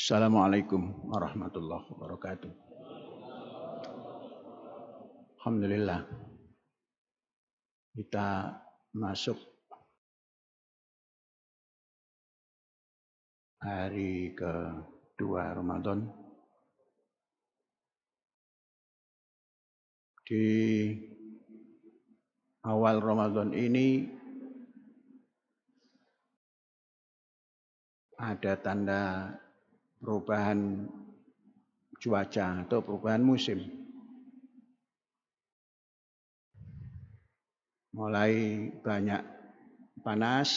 Assalamualaikum warahmatullahi wabarakatuh. Alhamdulillah. Kita masuk hari kedua Ramadan di awal Ramadan ini ada tanda perubahan cuaca atau perubahan musim. Mulai banyak panas,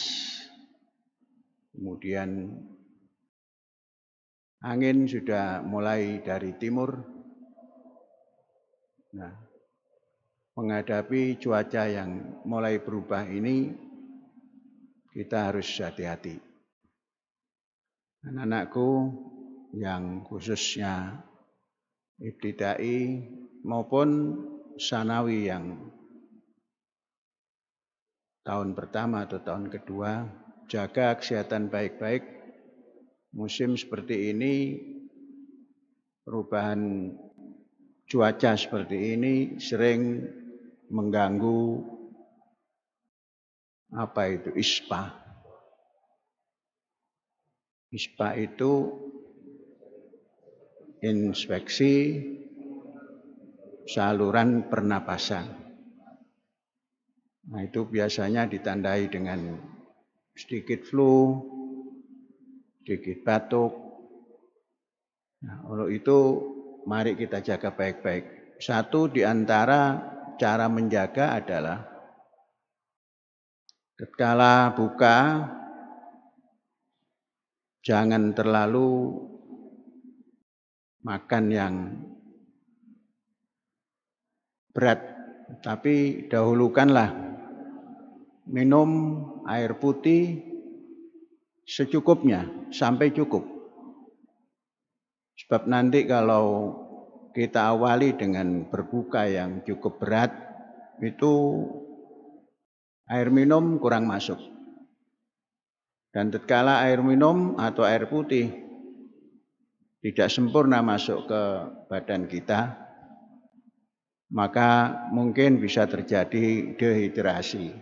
kemudian angin sudah mulai dari timur. Nah, menghadapi cuaca yang mulai berubah ini, kita harus hati-hati. Anak-anakku, yang khususnya ibtidai maupun sanawi yang tahun pertama atau tahun kedua jaga kesehatan baik-baik musim seperti ini perubahan cuaca seperti ini sering mengganggu apa itu ispa ispa itu inspeksi saluran pernapasan. Nah, itu biasanya ditandai dengan sedikit flu, sedikit batuk. Nah, untuk itu mari kita jaga baik-baik. Satu di antara cara menjaga adalah ketika buka jangan terlalu makan yang berat, tapi dahulukanlah minum air putih secukupnya sampai cukup. Sebab nanti kalau kita awali dengan berbuka yang cukup berat, itu air minum kurang masuk. Dan tatkala air minum atau air putih tidak sempurna masuk ke badan kita, maka mungkin bisa terjadi dehidrasi.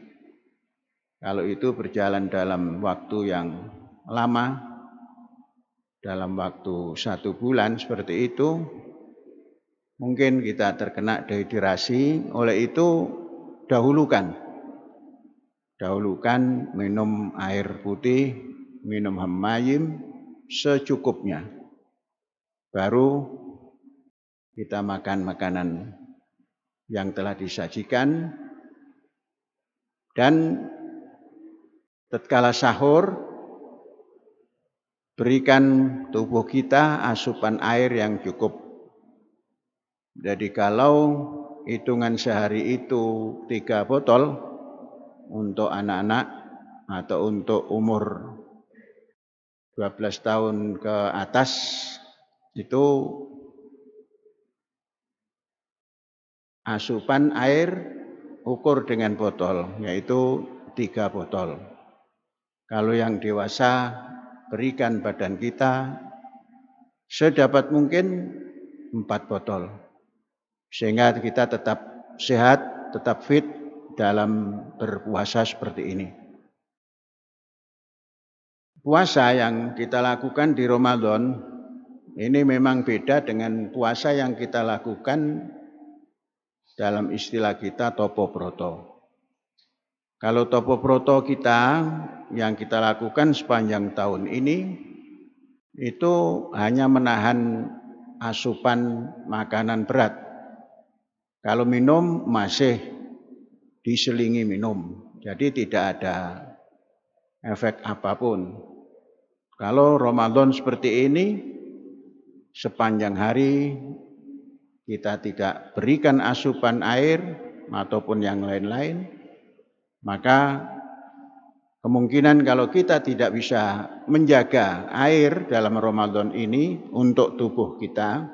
Kalau itu berjalan dalam waktu yang lama, dalam waktu satu bulan seperti itu, mungkin kita terkena dehidrasi. Oleh itu, dahulukan. Dahulukan minum air putih, minum hamayim secukupnya. Baru kita makan makanan yang telah disajikan dan tatkala sahur berikan tubuh kita asupan air yang cukup. Jadi kalau hitungan sehari itu tiga botol untuk anak-anak atau untuk umur 12 tahun ke atas itu asupan air ukur dengan botol, yaitu tiga botol. Kalau yang dewasa, berikan badan kita sedapat mungkin empat botol. Sehingga kita tetap sehat, tetap fit dalam berpuasa seperti ini. Puasa yang kita lakukan di Ramadan ini memang beda dengan puasa yang kita lakukan dalam istilah kita topo proto. Kalau topo proto kita yang kita lakukan sepanjang tahun ini itu hanya menahan asupan makanan berat. Kalau minum masih diselingi minum. Jadi tidak ada efek apapun. Kalau Ramadan seperti ini sepanjang hari kita tidak berikan asupan air ataupun yang lain-lain, maka kemungkinan kalau kita tidak bisa menjaga air dalam Ramadan ini untuk tubuh kita,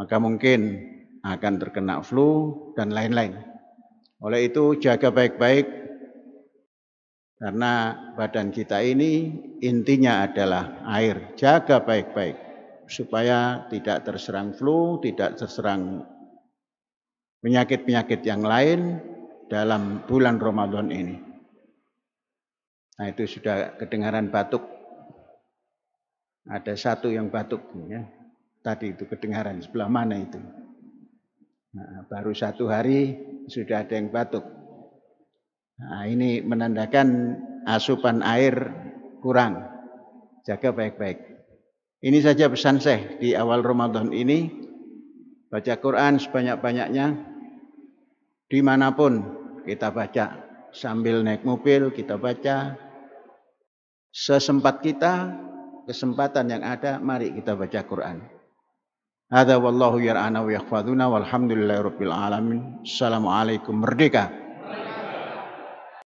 maka mungkin akan terkena flu dan lain-lain. Oleh itu jaga baik-baik karena badan kita ini intinya adalah air. Jaga baik-baik supaya tidak terserang flu, tidak terserang penyakit-penyakit yang lain dalam bulan Ramadan ini. Nah itu sudah kedengaran batuk. Ada satu yang batuk ya. Tadi itu kedengaran sebelah mana itu. Nah, baru satu hari sudah ada yang batuk. Nah, ini menandakan asupan air kurang. Jaga baik-baik. Ini saja pesan saya di awal Ramadan ini. Baca Quran sebanyak-banyaknya. Dimanapun kita baca. Sambil naik mobil kita baca. Sesempat kita, kesempatan yang ada, mari kita baca Quran. Hada wallahu yar'ana wa yakhfaduna walhamdulillahi rabbil alamin. Assalamualaikum merdeka.